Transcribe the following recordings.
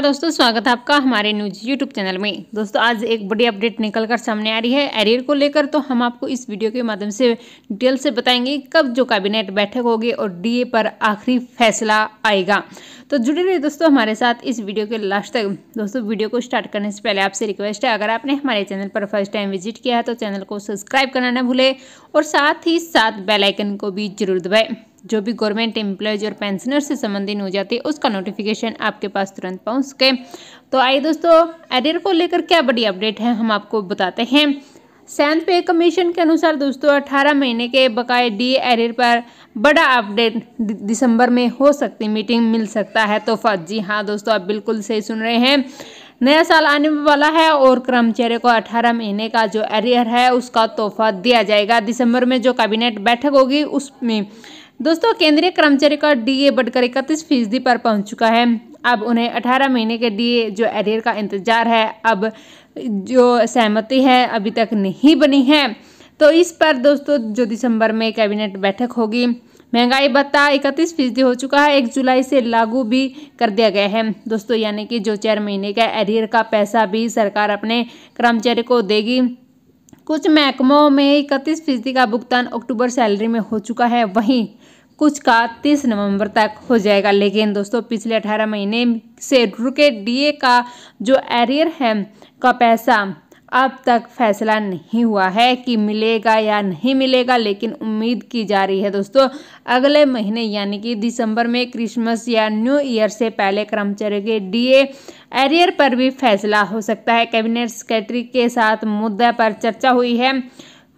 नमस्कार दोस्तों स्वागत है आपका हमारे न्यूज यूट्यूब चैनल में दोस्तों आज एक बड़ी अपडेट निकल कर सामने आ रही है एरियर को लेकर तो हम आपको इस वीडियो के माध्यम से डिटेल से बताएंगे कब जो कैबिनेट बैठक होगी और डीए पर आखिरी फैसला आएगा तो जुड़े रहिए दोस्तों हमारे साथ इस वीडियो के लास्ट तक दोस्तों वीडियो को स्टार्ट करने से पहले आपसे रिक्वेस्ट है अगर आपने हमारे चैनल पर फर्स्ट टाइम विजिट किया है तो चैनल को सब्सक्राइब करना न भूलें और साथ ही साथ बेलाइकन को भी जरूर दबाएँ जो भी गवर्नमेंट एम्प्लॉयज़ और पेंशनर से संबंधित हो जाती है उसका नोटिफिकेशन आपके पास तुरंत पहुँच सके तो आइए दोस्तों एडियर को लेकर क्या बड़ी अपडेट है हम आपको बताते हैं सेंथ पे कमीशन के अनुसार दोस्तों अठारह महीने के बकाए डी एरियर पर बड़ा अपडेट दिसंबर में हो सकती मीटिंग मिल सकता है तोहफा जी हाँ दोस्तों आप बिल्कुल सही सुन रहे हैं नया साल आने वाला है और कर्मचारियों को 18 महीने का जो एरियर है उसका तोहफा दिया जाएगा दिसंबर में जो कैबिनेट बैठक होगी उसमें दोस्तों केंद्रीय कर्मचारी का डीए बढ़कर इकतीस फीसदी पर पहुंच चुका है अब उन्हें 18 महीने के डीए जो एडियर का इंतजार है अब जो सहमति है अभी तक नहीं बनी है तो इस पर दोस्तों जो दिसंबर में कैबिनेट बैठक होगी महंगाई भत्ता इकतीस फीसदी हो चुका है एक जुलाई से लागू भी कर दिया गया है दोस्तों यानी कि जो चार महीने का एरियर का पैसा भी सरकार अपने कर्मचारी को देगी कुछ महकमों में इकतीस फीसदी का भुगतान अक्टूबर सैलरी में हो चुका है वहीं कुछ का तीस नवंबर तक हो जाएगा लेकिन दोस्तों पिछले अठारह महीने से रुके डीए का जो एरियर है का पैसा अब तक फैसला नहीं हुआ है कि मिलेगा या नहीं मिलेगा लेकिन उम्मीद की जा रही है दोस्तों अगले महीने यानी कि दिसंबर में क्रिसमस या न्यू ईयर से पहले कर्मचारियों के डीए एरियर पर भी फैसला हो सकता है कैबिनेट सेक्रेटरी के साथ मुद्दे पर चर्चा हुई है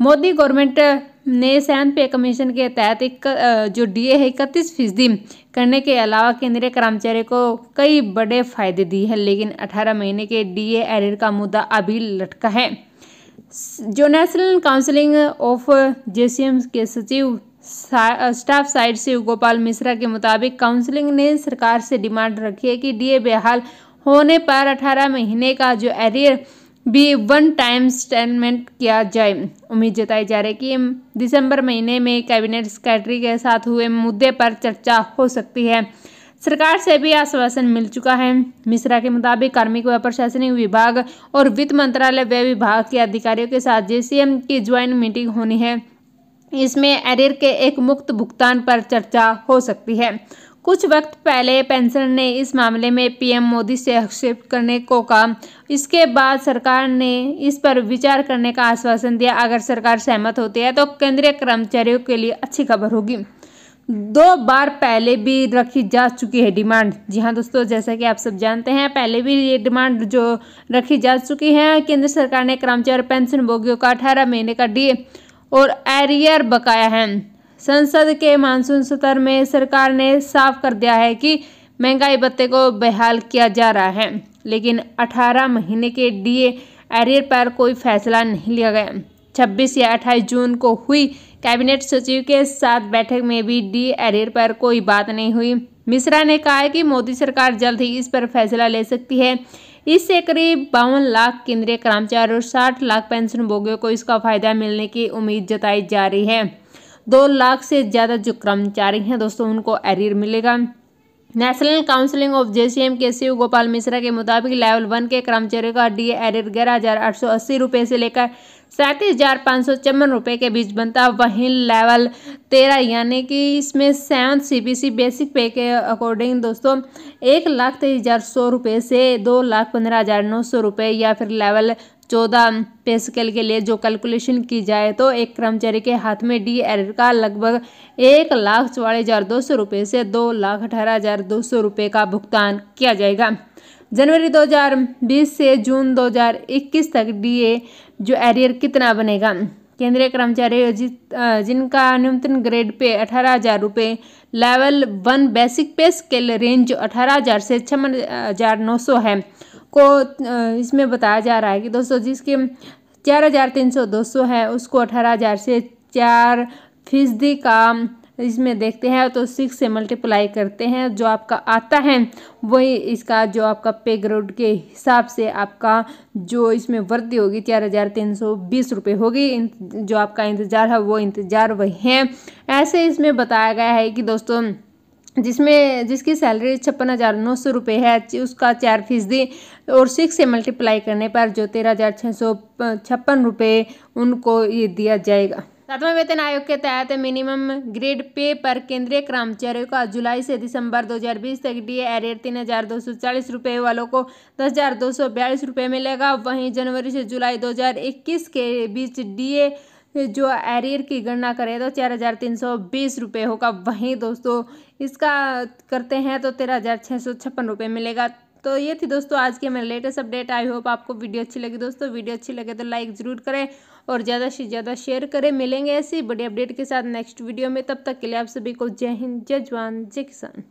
मोदी गवर्नमेंट ने सैन पे कमीशन के तहत एक जो डीए है इकतीस फीसदी करने के अलावा केंद्रीय कर्मचारी को कई बड़े फायदे दिए हैं लेकिन 18 महीने के डीए एडिट का मुद्दा अभी लटका है जो नेशनल काउंसिलिंग ऑफ जेसीएम के सचिव स्टाफ साइड से गोपाल मिश्रा के मुताबिक काउंसलिंग ने सरकार से डिमांड रखी है कि डीए बेहाल होने पर 18 महीने का जो एरियर भी वन टाइम स्टेलमेंट किया जाए उम्मीद जताई जा रही है कि दिसंबर महीने में कैबिनेट सेक्रेटरी के साथ हुए मुद्दे पर चर्चा हो सकती है सरकार से भी आश्वासन मिल चुका है मिश्रा के मुताबिक कार्मिक व प्रशासनिक विभाग और वित्त मंत्रालय व विभाग के अधिकारियों के साथ जेसीएम की ज्वाइंट मीटिंग होनी है इसमें एरियर के एक मुक्त भुगतान पर चर्चा हो सकती है कुछ वक्त पहले पेंशन ने इस मामले में पीएम मोदी से हस्तक्षेप करने को कहा इसके बाद सरकार ने इस पर विचार करने का आश्वासन दिया अगर सरकार सहमत होती है तो केंद्रीय कर्मचारियों के लिए अच्छी खबर होगी दो बार पहले भी रखी जा चुकी है डिमांड जी हाँ दोस्तों जैसा कि आप सब जानते हैं पहले भी ये डिमांड जो रखी जा चुकी है केंद्र सरकार ने कर्मचारी पेंशन भोगियों का अठारह महीने का डी और एरियर बकाया है संसद के मानसून सत्र में सरकार ने साफ कर दिया है कि महंगाई भत्ते को बहाल किया जा रहा है लेकिन 18 महीने के डीए एरियर पर कोई फैसला नहीं लिया गया 26 या 28 जून को हुई कैबिनेट सचिव के साथ बैठक में भी डी एरियर पर कोई बात नहीं हुई मिश्रा ने कहा है कि मोदी सरकार जल्द ही इस पर फैसला ले सकती है इससे करीब बावन लाख केंद्रीय कर्मचारियों और साठ लाख पेंशन भोगियों को इसका फायदा मिलने की उम्मीद जताई जा रही है दो लाख से ज़्यादा जो कर्मचारी हैं दोस्तों उनको एरियर मिलेगा national council of J C M के सी गोपाल मिश्रा के मुताबिक लेवल वन के कर्मचारियों का डी एरियर ग्यारह हज़ार आठ सौ अस्सी रुपये से लेकर सैंतीस हज़ार पाँच सौ चौवन रुपये के बीच बनता वहीं लेवल तेरह यानी कि इसमें सेवन सी बेसिक पे के अकॉर्डिंग दोस्तों एक लाख तेईस हज़ार सौ रुपये से दो लाख पंद्रह हज़ार नौ सौ रुपये या फिर लेवल चौदह स्केल के लिए जो कैलकुलेशन की जाए तो एक कर्मचारी के हाथ में डी एरर का लगभग एक लाख चौवालीस हज़ार दो सौ रुपये से दो लाख अठारह हज़ार दो सौ रुपये का भुगतान किया जाएगा जनवरी 2020 से जून 2021 तक डीए जो एरियर कितना बनेगा केंद्रीय कर्मचारी जिनका न्यूनतम ग्रेड पे अठारह हज़ार रुपये level one basic pay scale range अठारह हज़ार से छप्पन हज़ार नौ सौ है को इसमें बताया जा रहा है कि दोस्तों जिसके चार हज़ार तीन सौ दो सौ है उसको अठारह हज़ार से चार फीसदी का इसमें देखते हैं तो सिक्स से मल्टीप्लाई करते हैं जो आपका आता है वही इसका जो आपका पे ग्रेड के हिसाब से आपका जो इसमें वृद्धि होगी चार हज़ार तीन सौ बीस रुपये होगी जो आपका इंतज़ार है वो इंतज़ार वही है ऐसे इसमें बताया गया है कि दोस्तों जिसमें जिसकी सैलरी छप्पन हज़ार नौ सौ रुपये है उसका चार फीसदी और सिक्स से मल्टीप्लाई करने पर जो तेरह हज़ार छः सौ छप्पन रुपये उनको ये दिया जाएगा सातवें वेतन आयोग के तहत मिनिमम ग्रेड पे पर केंद्रीय कर्मचारियों का जुलाई से दिसंबर 2020 तक डी एरियर तीन हजार दो सौ चालीस रुपये वालों को दस हजार दो सौ बयालीस रुपये मिलेगा वहीं जनवरी से जुलाई 2021 के बीच डी जो एरियर की गणना करें तो चार हज़ार तीन सौ बीस रुपये होगा वहीं दोस्तों इसका करते हैं तो तेरह हज़ार छः सौ छप्पन रुपये मिलेगा तो ये थी दोस्तों आज के मेरे लेटेस्ट अपडेट आई होप आपको वीडियो अच्छी लगी दोस्तों वीडियो अच्छी लगे तो लाइक ज़रूर करें और ज़्यादा से ज़्यादा शेयर करें मिलेंगे ऐसी बड़ी अपडेट के साथ नेक्स्ट वीडियो में तब तक के लिए आप सभी को जय हिंद जय जवान जय किसान